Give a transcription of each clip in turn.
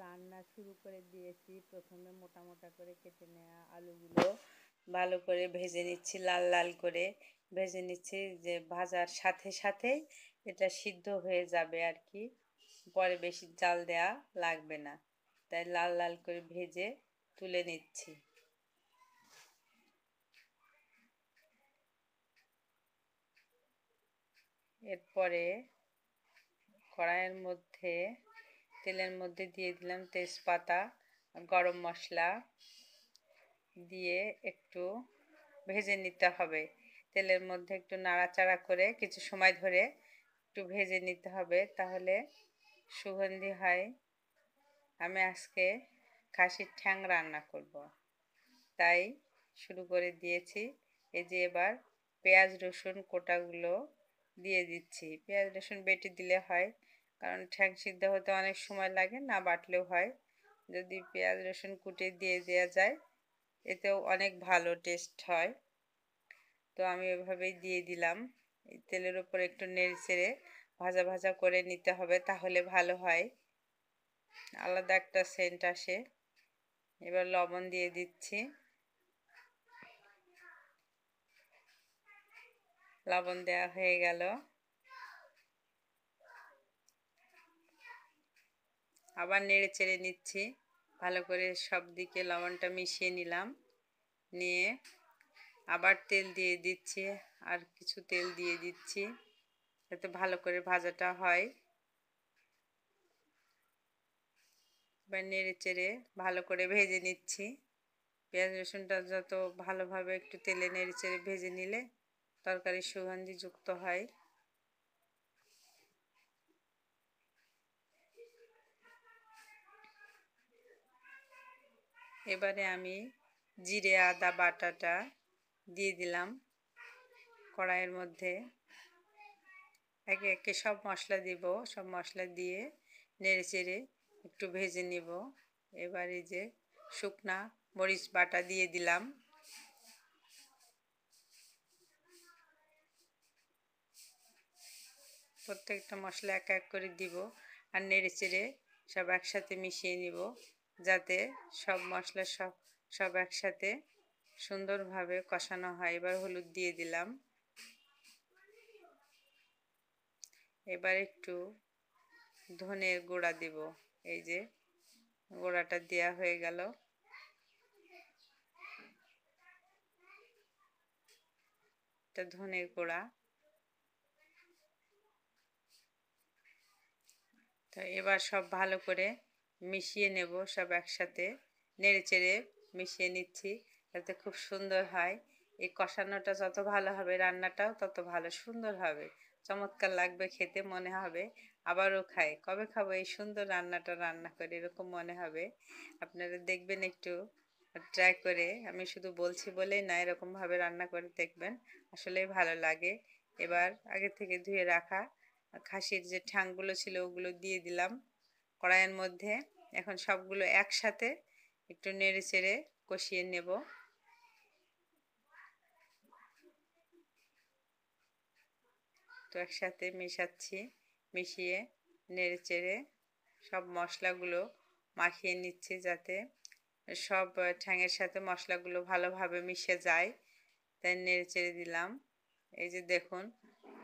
রান্না শুরু করে দিয়েছি প্রথমে মোটা মোটা করে কেটে নেওয়া আলুগুলো ভালো করে ভেজে নিচ্ছি লাল লাল করে ভেজে নিচ্ছি যে ভাজার সাথে সাথে এটা সিদ্ধ হয়ে যাবে আর কি পরে বেশি জাল দেয়া লাগবে না তাই লাল লাল করে ভেজে তুলে নিচ্ছি এরপরে কড়াইয়ের মধ্যে তেলের মধ্যে দিয়ে দিলাম তেজপাতা গরম মশলা দিয়ে একটু ভেজে নিতে হবে তেলের মধ্যে একটু নাড়াচাড়া করে কিছু সময় ধরে একটু ভেজে নিতে হবে তাহলে সুগন্ধি হয় আমি আজকে খাসির ঠ্যাং রান্না করব। তাই শুরু করে দিয়েছি এই যে এবার পেঁয়াজ রসুন কোটাগুলো দিয়ে দিচ্ছি পেঁয়াজ রসুন বেটে দিলে হয় কারণ ঠ্যাং সিদ্ধ হতে অনেক সময় লাগে না বাটলেও হয় যদি পেঁয়াজ রসুন কুটে দিয়ে দেওয়া যায় এতেও অনেক ভালো টেস্ট হয় তো আমি ওইভাবেই দিয়ে দিলাম তেলের উপর একটু নেড়ে চেড়ে ভাজা ভাজা করে নিতে হবে তাহলে ভালো হয় আলাদা একটা সেন্ট আসে এবার লবণ দিয়ে দিচ্ছি লবণ দেওয়া হয়ে গেল আবার নেড়ে চেড়ে নিচ্ছি ভালো করে সব দিকে লবণটা মিশিয়ে নিলাম নিয়ে আবার তেল দিয়ে দিচ্ছি আর কিছু তেল দিয়ে দিচ্ছি যাতে ভালো করে ভাজাটা হয় এবার নেড়ে চেড়ে ভালো করে ভেজে নিচ্ছি পেঁয়াজ রসুনটা যত ভালোভাবে একটু তেলে নেড়ে চেড়ে ভেজে নিলে তরকারি সুগন্ধিযুক্ত হয় এবারে আমি জিরে আদা বাটাটা দিয়ে দিলাম কড়াইয়ের মধ্যে একে একে সব মশলা দিব সব মশলা দিয়ে নেড়ে চেড়ে একটু ভেজে নিব এবারে যে শুকনা মরিচ বাটা দিয়ে দিলাম প্রত্যেকটা মশলা এক এক করে দিব আর নেড়ে চেড়ে সব একসাথে মিশিয়ে নিব যাতে সব মশলা সব সব একসাথে সুন্দরভাবে কষানো হয় এবার হলুদ দিয়ে দিলাম এবার একটু ধনের গোড়া দিব এই যে গোড়াটা দেওয়া হয়ে গেল এটা ধনের গোড়া তো এবার সব ভালো করে মিশিয়ে নেব সব একসাথে নেড়ে চেড়ে মিশিয়ে নিচ্ছি যাতে খুব সুন্দর হয় এই কষানোটা যত ভালো হবে রান্নাটাও তত ভালো সুন্দর হবে চমৎকার লাগবে খেতে মনে হবে আবারও খাই কবে খাবো এই সুন্দর রান্নাটা রান্না করে এরকম মনে হবে আপনারা দেখবেন একটু ট্রাই করে আমি শুধু বলছি বলেই না এরকমভাবে রান্না করে দেখবেন আসলেই ভালো লাগে এবার আগে থেকে ধুয়ে রাখা খাসির যে ঠ্যাংগুলো ছিল ওগুলো দিয়ে দিলাম কড়াইয়ের মধ্যে এখন সবগুলো একসাথে একটু নেড়ে চেড়ে কষিয়ে নেব তো একসাথে মেশাচ্ছি মিশিয়ে নেড়ে চেড়ে সব মশলাগুলো মাখিয়ে নিচ্ছি যাতে সব ঠ্যাঙের সাথে মশলাগুলো ভালোভাবে মিশে যায় তাই নেড়ে চেড়ে দিলাম এই যে দেখুন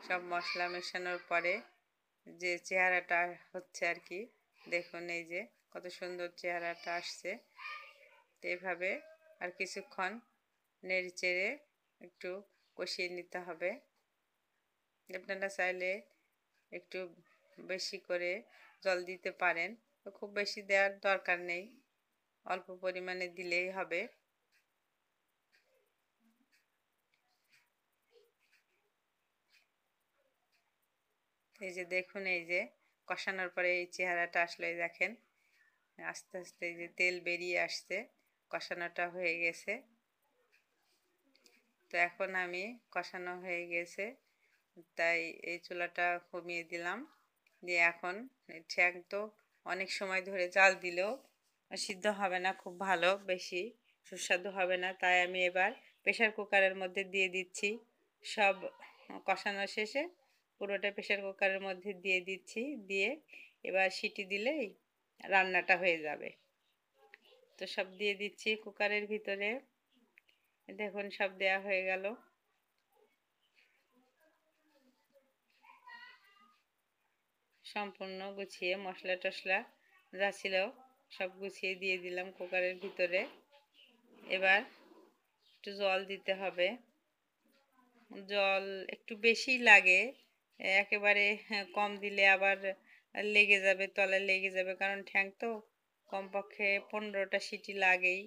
সব মশলা মেশানোর পরে যে চেহারাটা হচ্ছে আর কি দেখুন এই যে কত সুন্দর চেহারাটা আসছে তো এভাবে আর কিছুক্ষণ নেড়ে চেড়ে একটু কষিয়ে নিতে হবে আপনারা চাইলে একটু বেশি করে জল দিতে পারেন তো খুব বেশি দেওয়ার দরকার নেই অল্প পরিমাণে দিলেই হবে এই যে দেখুন এই যে কষানোর পরে এই চেহারাটা আসলে দেখেন আস্তে আস্তে যে তেল বেরিয়ে আসছে কষানোটা হয়ে গেছে তো এখন আমি কষানো হয়ে গেছে তাই এই চুলাটা কমিয়ে দিলাম দিয়ে এখন ঠ্যাং তো অনেক সময় ধরে জাল দিলেও সিদ্ধ হবে না খুব ভালো বেশি সুস্বাদু হবে না তাই আমি এবার প্রেশার কুকারের মধ্যে দিয়ে দিচ্ছি সব কষানো শেষে পুরোটা প্রেশার কুকারের মধ্যে দিয়ে দিচ্ছি দিয়ে এবার সিটি দিলেই রান্নাটা হয়ে যাবে তো সব দিয়ে দিচ্ছি কুকারের ভিতরে দেখুন সব দেয়া হয়ে গেল সম্পূর্ণ গুছিয়ে মশলা টশলা যা ছিল সব গুছিয়ে দিয়ে দিলাম কুকারের ভিতরে এবার একটু জল দিতে হবে জল একটু বেশি লাগে একেবারে হ্যাঁ, কম দিলে আবার লেগে যাবে তলায় লেগে যাবে কারণ ঠ্যাং তো কমপক্ষে পনেরোটা সিটি লাগেই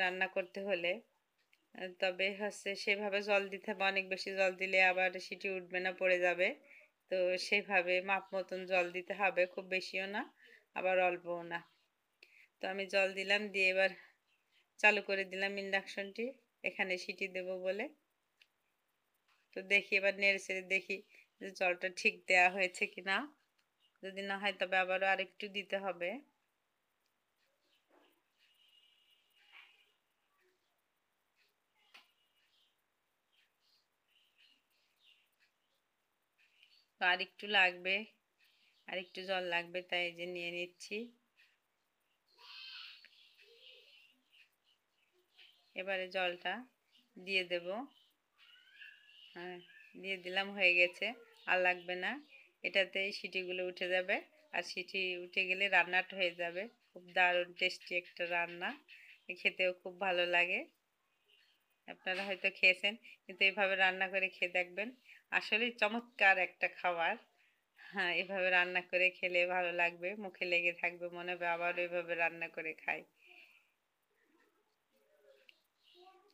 রান্না করতে হলে তবে হচ্ছে সেভাবে জল দিতে হবে অনেক বেশি জল দিলে আবার সিটি উঠবে না পড়ে যাবে তো সেভাবে মাপ মতন জল দিতে হবে খুব বেশিও না আবার অল্পও না তো আমি জল দিলাম দিয়ে এবার চালু করে দিলাম ইন্ডাকশনটি এখানে সিটি দেব বলে তো দেখি এবার নেড়ে ছেড়ে দেখি যে জলটা ঠিক দেয়া হয়েছে কিনা যদি না হয় তবে আবারও আরেকটু দিতে হবে আর একটু লাগবে আর একটু জল লাগবে তাই যে নিয়ে নিচ্ছি এবারে জলটা দিয়ে দেব হ্যাঁ দিয়ে দিলাম হয়ে গেছে আর লাগবে না এটাতেই সিটিগুলো উঠে যাবে আর সিটি উঠে গেলে রান্নাটা হয়ে যাবে খুব দারুণ টেস্টি একটা রান্না খেতেও খুব ভালো লাগে আপনারা হয়তো খেয়েছেন কিন্তু এভাবে রান্না করে খেয়ে দেখবেন আসলে চমৎকার একটা খাবার হ্যাঁ এভাবে রান্না করে খেলে ভালো লাগবে মুখে লেগে থাকবে মনে হবে আবারও এভাবে রান্না করে খাই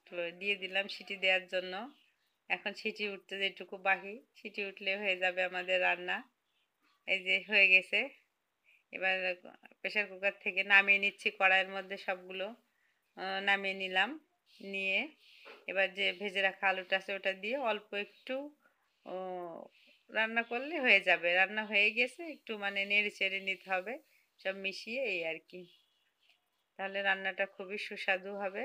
তো দিয়ে দিলাম সিটি দেওয়ার জন্য এখন সিটি উঠতে যেটুকু বাকি সিটি উঠলে হয়ে যাবে আমাদের রান্না এই যে হয়ে গেছে এবার প্রেশার কুকার থেকে নামিয়ে নিচ্ছি কড়াইয়ের মধ্যে সবগুলো নামিয়ে নিলাম নিয়ে এবার যে ভেজে রাখা আলুটা আছে ওটা দিয়ে অল্প একটু রান্না করলে হয়ে যাবে রান্না হয়ে গেছে একটু মানে নেড়ে চেড়ে নিতে হবে সব মিশিয়ে এই আর কি তাহলে রান্নাটা খুবই সুস্বাদু হবে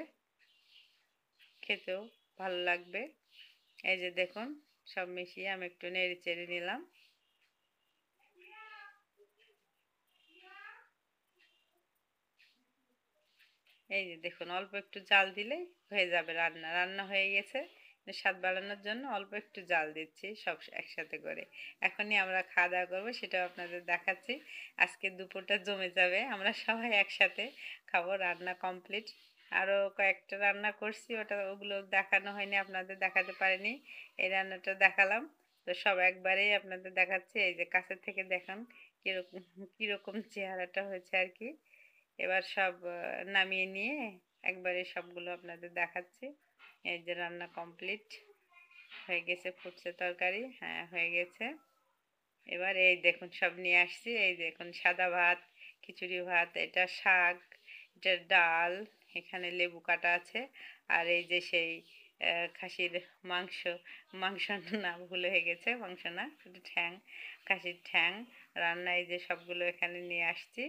খেতেও ভালো লাগবে এই যে দেখুন সব মিশিয়ে আমি একটু নেড়ে চেড়ে নিলাম এই যে দেখুন অল্প একটু জাল দিলেই হয়ে যাবে রান্না রান্না হয়ে গেছে স্বাদ বাড়ানোর জন্য অল্প একটু জাল দিচ্ছি সব একসাথে করে এখনই আমরা খাওয়া দাওয়া করবো সেটাও আপনাদের দেখাচ্ছি আজকে দুপুরটা জমে যাবে আমরা সবাই একসাথে খাবো রান্না কমপ্লিট আরও কয়েকটা রান্না করছি ওটা ওগুলো দেখানো হয়নি আপনাদের দেখাতে পারিনি এই রান্নাটা দেখালাম তো সব একবারেই আপনাদের দেখাচ্ছি এই যে কাছে থেকে দেখান কীরকম কীরকম চেহারাটা হয়েছে আর কি এবার সব নামিয়ে নিয়ে একবারে সবগুলো আপনাদের দেখাচ্ছি এই যে রান্না কমপ্লিট হয়ে গেছে ফুটছে তরকারি হ্যাঁ হয়ে গেছে এবার এই দেখুন সব নিয়ে আসছি এই দেখুন সাদা ভাত খিচুড়ি ভাত এটা শাক এটা ডাল এখানে লেবু কাটা আছে আর এই যে সেই খাসির মাংস মাংস না ভুল হয়ে গেছে মাংস না শুধু ঠ্যাং খাসির ঠ্যাং রান্না এই যে সবগুলো এখানে নিয়ে আসছি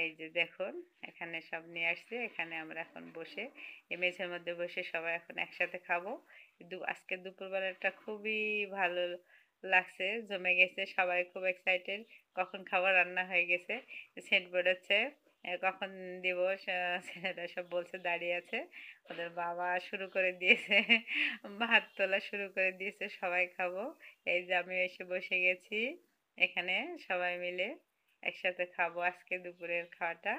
এই যে দেখুন এখানে সব নিয়ে আসছে এখানে আমরা এখন বসে এই মেঝের মধ্যে বসে সবাই এখন একসাথে খাবো আজকে দুপুরবেলাটা খুবই ভালো লাগছে জমে গেছে সবাই খুব এক্সাইটেড কখন খাবার রান্না হয়ে গেছে সেট বেরোচ্ছে কখন দিব ছেলেরা সব বলছে দাঁড়িয়ে আছে ওদের বাবা শুরু করে দিয়েছে ভাত তোলা শুরু করে দিয়েছে সবাই খাবো এই যে আমি এসে বসে গেছি এখানে সবাই মিলে একসাথে খাবো আজকে দুপুরের খাওয়াটা